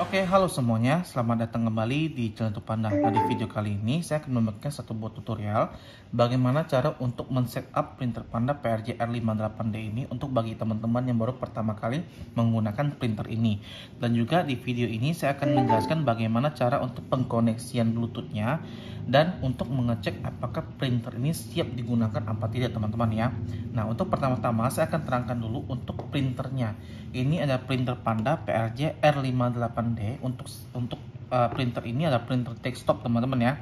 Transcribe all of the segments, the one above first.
Oke, okay, halo semuanya. Selamat datang kembali di channel Celentuk Pandang. di video kali ini, saya akan memberikan satu buah tutorial bagaimana cara untuk men-setup printer Panda PRJR58D ini untuk bagi teman-teman yang baru pertama kali menggunakan printer ini. Dan juga di video ini, saya akan menjelaskan bagaimana cara untuk pengkoneksian Bluetooth-nya dan untuk mengecek apakah printer ini siap digunakan apa tidak, teman-teman ya. Nah, untuk pertama-tama, saya akan terangkan dulu untuk printernya. Ini ada printer Panda PRJR58D pandai untuk untuk uh, printer ini adalah printer desktop teman-teman ya.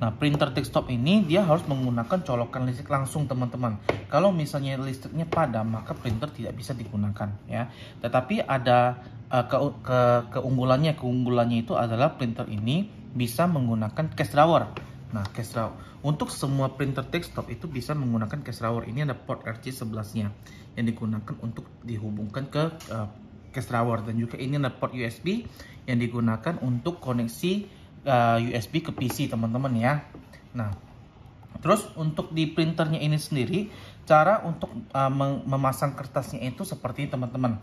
Nah, printer desktop ini dia harus menggunakan colokan listrik langsung, teman-teman. Kalau misalnya listriknya padam, maka printer tidak bisa digunakan, ya. Tetapi ada uh, ke, ke, keunggulannya, keunggulannya itu adalah printer ini bisa menggunakan case drawer. Nah, case drawer. Untuk semua printer desktop itu bisa menggunakan case drawer. Ini ada port RC11-nya yang digunakan untuk dihubungkan ke uh, Orchestra War dan juga ini adalah port USB yang digunakan untuk koneksi uh, eh, USB ke PC teman-teman ya. Nah, terus untuk di printernya ini sendiri cara untuk uh, memasang kertasnya itu seperti teman-teman.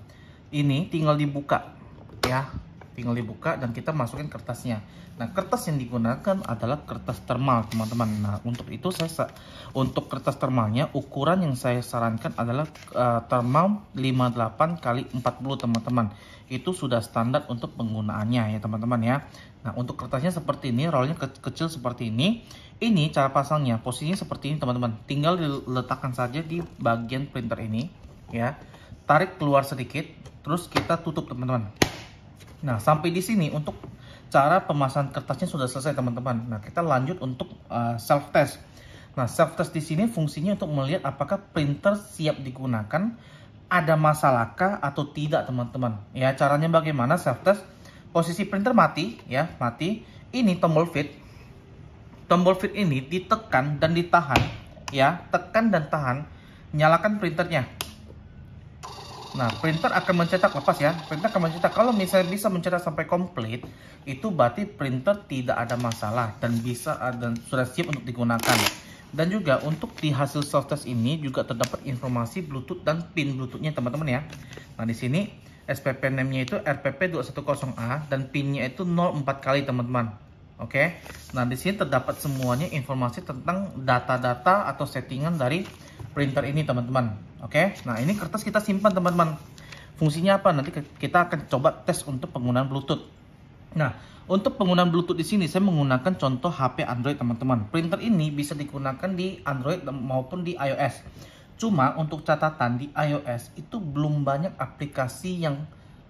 Ini tinggal dibuka ya tinggal dibuka dan kita masukin kertasnya nah kertas yang digunakan adalah kertas termal teman-teman nah untuk itu saya untuk kertas termalnya ukuran yang saya sarankan adalah uh, termal 58 kali 40 teman-teman itu sudah standar untuk penggunaannya ya teman-teman ya nah untuk kertasnya seperti ini rollnya ke kecil seperti ini ini cara pasangnya posisinya seperti ini teman-teman tinggal diletakkan saja di bagian printer ini ya tarik keluar sedikit terus kita tutup teman-teman Nah, sampai di sini untuk cara pemasangan kertasnya sudah selesai teman-teman. Nah, kita lanjut untuk uh, eh, self test. Nah, self test di sini fungsinya untuk melihat apakah printer siap digunakan, ada masalahkah atau tidak teman-teman. Ya, caranya bagaimana self test? Posisi printer mati ya, mati. Ini tombol fit. Tombol fit ini ditekan dan ditahan ya, tekan dan tahan. Nyalakan printernya. Nah, printer akan mencetak lepas ya. Printer akan mencetak. Kalau misalnya bisa mencetak sampai komplit, itu berarti printer tidak ada masalah dan bisa eh, dan sudah siap untuk digunakan. Dan juga untuk di hasil soft test ini juga terdapat informasi Bluetooth dan pin Bluetoothnya teman-teman ya. Nah, di sini SPP name-nya itu RPP210A dan pinnya itu 04 kali teman-teman. Oke. Nah, di sini terdapat semuanya informasi tentang data-data atau settingan dari printer ini, teman-teman. Oke. Nah, ini kertas kita simpan, teman-teman. Fungsinya apa? Nanti kita akan coba tes untuk penggunaan Bluetooth. Nah, untuk penggunaan Bluetooth di sini saya menggunakan contoh HP Android, teman-teman. Printer ini bisa digunakan di Android maupun di iOS. Cuma untuk catatan di iOS itu belum banyak aplikasi yang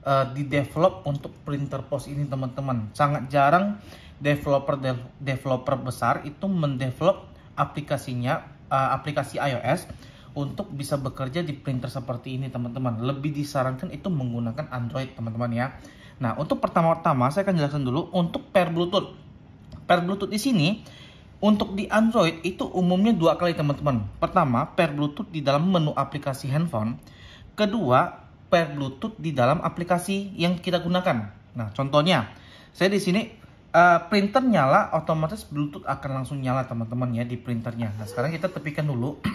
uh, eh, di develop untuk printer pos ini, teman-teman. Sangat jarang developer de developer besar itu mendevelop aplikasinya uh, aplikasi iOS untuk bisa bekerja di printer seperti ini teman-teman. Lebih disarankan itu menggunakan Android teman-teman ya. Nah untuk pertama-tama saya akan jelaskan dulu untuk pair Bluetooth. Pair Bluetooth di sini untuk di Android itu umumnya dua kali teman-teman. Pertama pair Bluetooth di dalam menu aplikasi handphone. Kedua pair Bluetooth di dalam aplikasi yang kita gunakan. Nah contohnya saya di sini Uh, printer nyala, otomatis Bluetooth akan langsung nyala teman-teman ya di printernya. Nah sekarang kita tepikan dulu.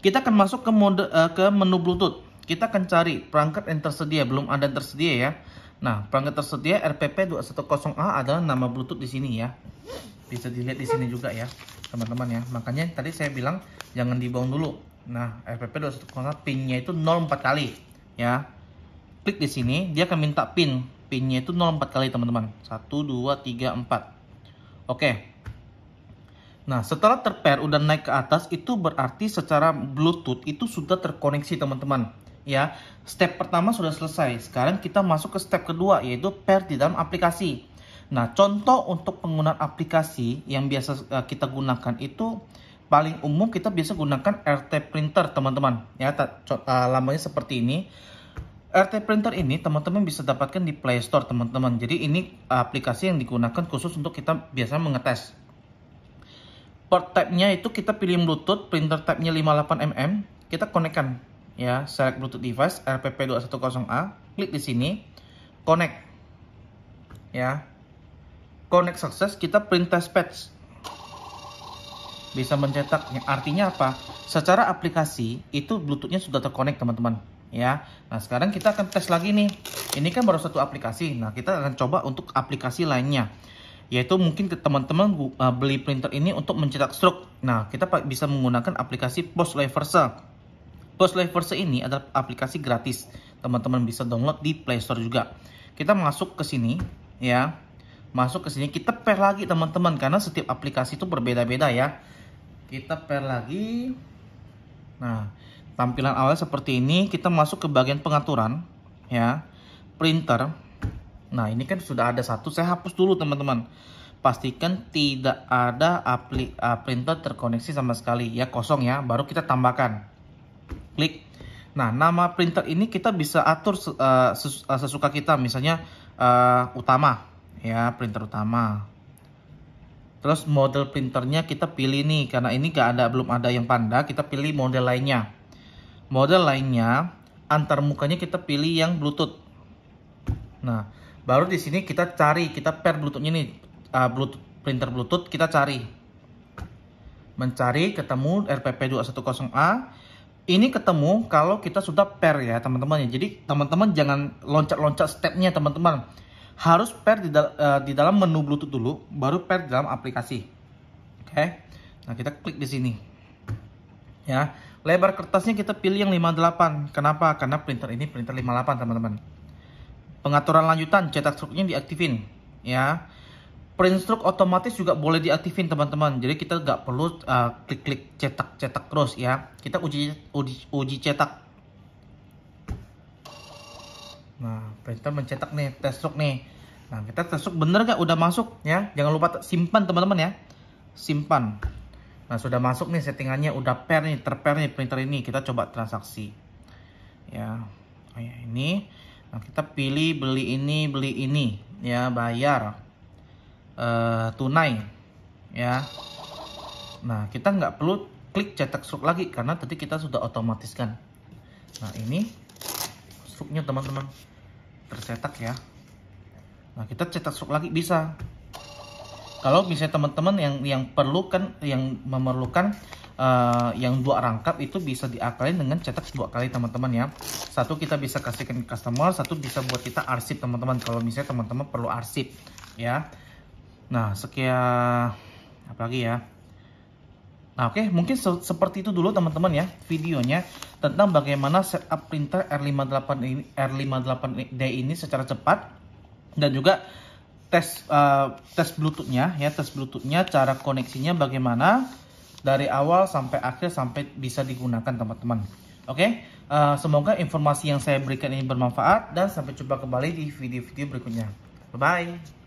Kita akan masuk ke mode uh, ke menu Bluetooth. Kita akan cari perangkat yang tersedia, belum ada yang tersedia ya. Nah perangkat tersedia RPP 210A adalah nama Bluetooth di sini ya. Bisa dilihat di sini juga ya teman-teman ya. Makanya tadi saya bilang jangan dibuang dulu. Nah RPP 210A pinnya itu 04 kali ya. Klik di sini, dia akan minta pin pinnya itu 04 kali teman-teman 1 2 3 4 oke nah setelah terpair udah naik ke atas itu berarti secara bluetooth itu sudah terkoneksi teman-teman ya step pertama sudah selesai sekarang kita masuk ke step kedua yaitu pair di dalam aplikasi nah contoh untuk penggunaan aplikasi yang biasa eh, kita gunakan itu paling umum kita biasa gunakan RT printer teman-teman ya eh, lambangnya seperti ini RT Printer ini teman-teman bisa dapatkan di Play Store teman-teman. Jadi ini aplikasi yang digunakan khusus untuk kita biasa mengetes. Port type-nya itu kita pilih Bluetooth, printer type-nya 58mm, kita konekkan ya, select Bluetooth device RPP210A, klik di sini, connect. Ya. Connect sukses, kita print test patch. Bisa mencetak. Artinya apa? Secara aplikasi itu Bluetooth-nya sudah terkonek teman-teman ya. Nah, sekarang kita akan tes lagi nih. Ini kan baru satu aplikasi. Nah, kita akan coba untuk aplikasi lainnya. Yaitu mungkin ke teman-teman eh, beli printer ini untuk mencetak stroke. Nah, kita bisa menggunakan aplikasi Post Reverser. Post ini adalah aplikasi gratis. Teman-teman bisa download di Play Store juga. Kita masuk ke sini ya. Masuk ke sini kita per lagi teman-teman karena setiap aplikasi itu berbeda-beda ya. Kita per lagi. Nah, tampilan awal seperti ini kita masuk ke bagian pengaturan ya printer nah ini kan sudah ada satu saya hapus dulu teman-teman pastikan tidak ada apli, uh, printer terkoneksi sama sekali ya kosong ya baru kita tambahkan klik nah nama printer ini kita bisa atur uh, sesuka kita misalnya uh, utama ya printer utama terus model printernya kita pilih nih karena ini gak ada belum ada yang panda kita pilih model lainnya Model lainnya, antarmukanya kita pilih yang Bluetooth. Nah, baru di sini kita cari, kita pair Bluetoothnya ini uh, ah, Bluetooth, printer Bluetooth kita cari. Mencari ketemu RPP210A, ini ketemu kalau kita sudah pair ya teman-teman ya. Jadi teman-teman jangan loncat-loncat stepnya teman-teman. Harus pair di, dal uh, di dalam menu Bluetooth dulu, baru pair di dalam aplikasi. Oke. Okay? Nah, kita klik di sini. Ya. Lebar kertasnya kita pilih yang 58. Kenapa? Karena printer ini printer 58, teman-teman. Pengaturan lanjutan cetak struknya diaktifin, ya. Print struk otomatis juga boleh diaktifin, teman-teman. Jadi kita nggak perlu klik eh, klik-klik cetak-cetak terus, ya. Kita uji uji, uji cetak. Nah, printer mencetak nih, tes struk nih. Nah, kita tes struk bener nggak udah masuk, ya. Jangan lupa simpan, teman-teman, ya. Simpan. Nah sudah masuk nih settingannya udah pair nih terpair nih printer ini kita coba transaksi ya oh ya, ini nah kita pilih beli ini beli ini ya bayar uh, tunai ya nah kita nggak perlu klik cetak struk lagi karena tadi kita sudah otomatiskan nah ini struknya teman-teman tercetak ya nah kita cetak struk lagi bisa kalau misalnya teman-teman yang yang perlu kan yang memerlukan uh, yang dua rangkap itu bisa diakalin dengan cetak dua kali teman-teman ya satu kita bisa kasihkan customer satu bisa buat kita arsip teman-teman kalau misalnya teman-teman perlu arsip ya nah sekian apalagi ya Nah, oke, okay. mungkin se seperti itu dulu teman-teman ya videonya tentang bagaimana setup printer R58 ini R58D ini secara cepat dan juga tes uh, tes bluetoothnya ya tes bluetoothnya cara koneksinya bagaimana dari awal sampai akhir sampai bisa digunakan teman-teman oke okay? uh, eh, semoga informasi yang saya berikan ini bermanfaat dan sampai jumpa kembali di video-video berikutnya bye bye